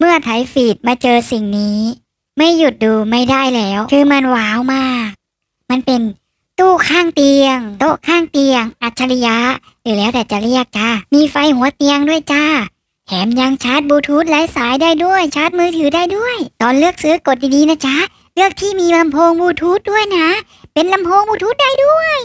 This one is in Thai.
เมื่อไถฟีดมาเจอสิ่งนี้ ไม่หยุดดูไม่ได้แล้ว คือมันว้าวมาก มันเป็น ตู้ข้างเตียง โต๊ะข้างเตียง อัจฉริยะ หรือแล้วแต่จะเรียกจ้ามีไฟหัวเตียงด้วยจ้าแถมยังชาร์จบลูทูธไร้สายได้ด้วยชาร์จมือถือได้ด้วย ตอนเลือกซื้อกดดีๆนะจ้าเลือกที่มีลำโพงบลูทูธด้วยนะ เป็นลำโพงบลูทูธได้ด้วย